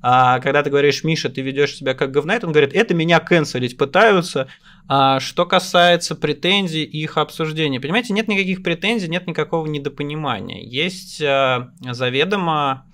А когда ты говоришь, Миша, ты ведешь себя как говнайт, он говорит, это меня канцелить пытаются. А что касается претензий и их обсуждения, понимаете, нет никаких претензий, нет никакого недопонимания. Есть э, заведомо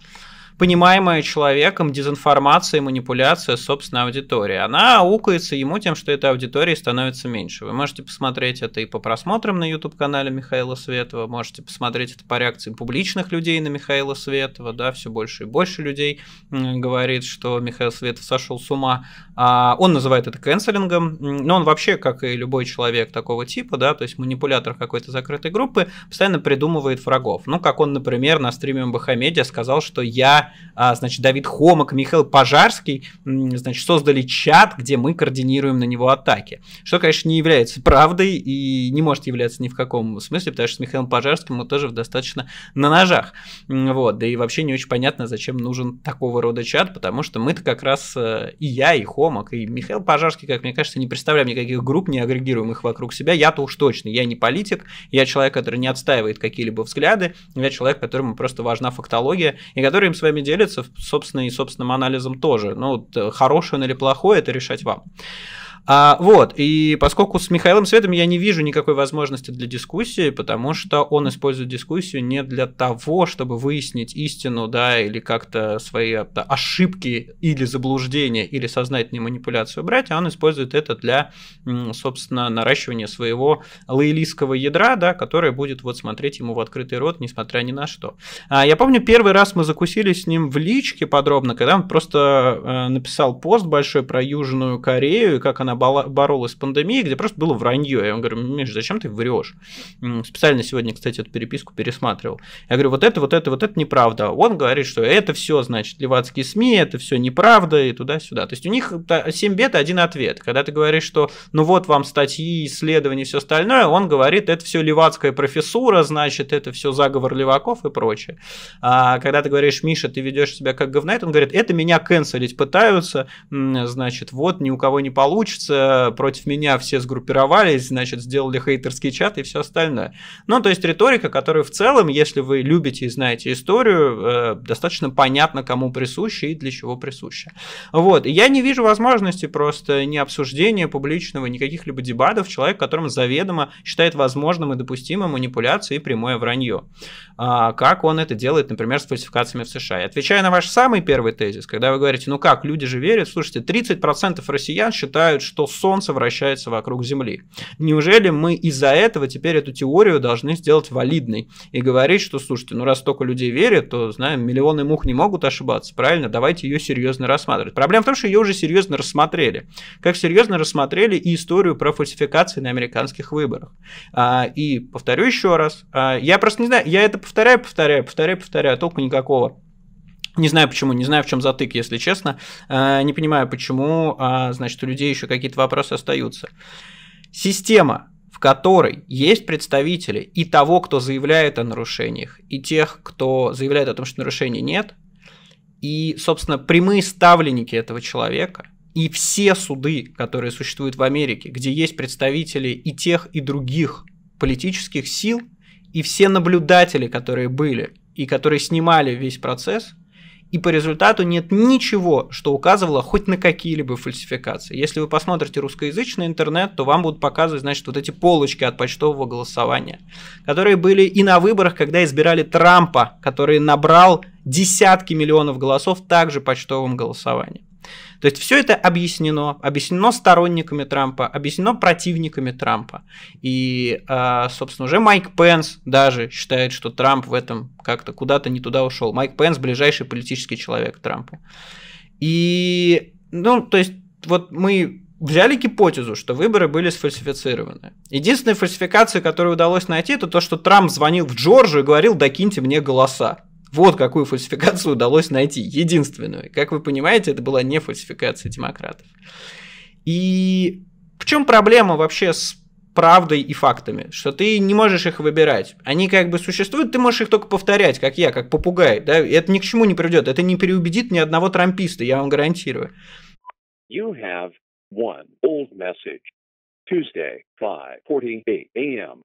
понимаемая человеком дезинформация и манипуляция собственной аудитории. Она аукается ему тем, что эта аудитория становится меньше. Вы можете посмотреть это и по просмотрам на YouTube-канале Михаила Светова, можете посмотреть это по реакции публичных людей на Михаила Светова, да, все больше и больше людей говорит, что Михаил Светов сошел с ума. А, он называет это канцелингом, но он вообще, как и любой человек такого типа, да, то есть манипулятор какой-то закрытой группы, постоянно придумывает врагов. Ну, как он, например, на стриме Бахамедия сказал, что я а, значит, Давид Хомок, Михаил Пожарский, значит, создали чат, где мы координируем на него атаки. Что, конечно, не является правдой и не может являться ни в каком смысле, потому что с Михаилом Пожарским мы тоже достаточно на ножах. Вот, да и вообще не очень понятно, зачем нужен такого рода чат, потому что мы-то как раз э, и я, и Хомок, и Михаил Пожарский, как мне кажется, не представляем никаких групп, не агрегируем их вокруг себя. Я-то уж точно, я не политик, я человек, который не отстаивает какие-либо взгляды, я человек, которому просто важна фактология, и который им с вами нами делится, собственно, и собственным анализом тоже. Ну, э, хороший он или плохое, это решать вам. А, вот, и поскольку с Михаилом Светом я не вижу никакой возможности для дискуссии, потому что он использует дискуссию не для того, чтобы выяснить истину, да, или как-то свои да, ошибки или заблуждения, или сознательную манипуляцию брать, а он использует это для, собственно, наращивания своего лоялистского ядра, да, которое будет вот смотреть ему в открытый рот, несмотря ни на что. А, я помню, первый раз мы закусили с ним в личке подробно, когда он просто э, написал пост большой про Южную Корею и как она боролась с пандемией, где просто было вранье. Я ему говорю, Миш, зачем ты врешь? Специально сегодня, кстати, эту переписку пересматривал. Я говорю, вот это, вот это, вот это неправда. Он говорит, что это все, значит, левацкие СМИ, это все неправда и туда-сюда. То есть у них 7 бед один ответ. Когда ты говоришь, что ну вот вам статьи, исследования и все остальное, он говорит, это все левацкая профессура, значит, это все заговор леваков и прочее. А когда ты говоришь, Миша, ты ведешь себя как говнайт, он говорит, это меня канцелить пытаются, значит, вот ни у кого не получится, получится, э, против меня все сгруппировались, значит, сделали хейтерский чат и все остальное. Ну, то есть риторика, которая в целом, если вы любите и знаете историю, э, достаточно понятно, кому присуща и для чего присуща. Вот, я не вижу возможности просто ни обсуждения публичного, ни каких-либо дебатов человек, которым заведомо считает возможным и допустимым манипуляцию и прямое вранье. А, как он это делает, например, с фальсификациями в США. И отвечая на ваш самый первый тезис, когда вы говорите, ну как, люди же верят, слушайте, 30% россиян считают, что Солнце вращается вокруг Земли. Неужели мы из-за этого теперь эту теорию должны сделать валидной и говорить, что, слушайте, ну раз столько людей верят, то, знаем, миллионы мух не могут ошибаться, правильно? Давайте ее серьезно рассматривать. Проблема в том, что ее уже серьезно рассмотрели. Как серьезно рассмотрели и историю про фальсификации на американских выборах. А, и повторю еще раз, а, я просто не знаю, я это повторяю, повторяю, повторяю, повторяю, а толку никакого. Не знаю почему, не знаю, в чем затык, если честно. Э, не понимаю, почему, а, значит, у людей еще какие-то вопросы остаются. Система, в которой есть представители и того, кто заявляет о нарушениях, и тех, кто заявляет о том, что нарушений нет, и, собственно, прямые ставленники этого человека, и все суды, которые существуют в Америке, где есть представители и тех, и других политических сил, и все наблюдатели, которые были, и которые снимали весь процесс – и по результату нет ничего, что указывало хоть на какие-либо фальсификации. Если вы посмотрите русскоязычный интернет, то вам будут показывать, значит, вот эти полочки от почтового голосования, которые были и на выборах, когда избирали Трампа, который набрал десятки миллионов голосов также почтовым голосованием. То есть все это объяснено, объяснено сторонниками Трампа, объяснено противниками Трампа. И, а, собственно, уже Майк Пенс даже считает, что Трамп в этом как-то куда-то не туда ушел. Майк Пенс ближайший политический человек Трампу. И, ну, то есть вот мы взяли гипотезу, что выборы были сфальсифицированы. Единственная фальсификация, которую удалось найти, это то, что Трамп звонил в Джорджию и говорил, докиньте мне голоса. Вот какую фальсификацию удалось найти, единственную. Как вы понимаете, это была не фальсификация демократов. И в чем проблема вообще с правдой и фактами, что ты не можешь их выбирать. Они как бы существуют, ты можешь их только повторять, как я, как попугай. Да? Это ни к чему не приведет, это не переубедит ни одного трамписта, я вам гарантирую. You have one old message. Tuesday, 5.48 a.m.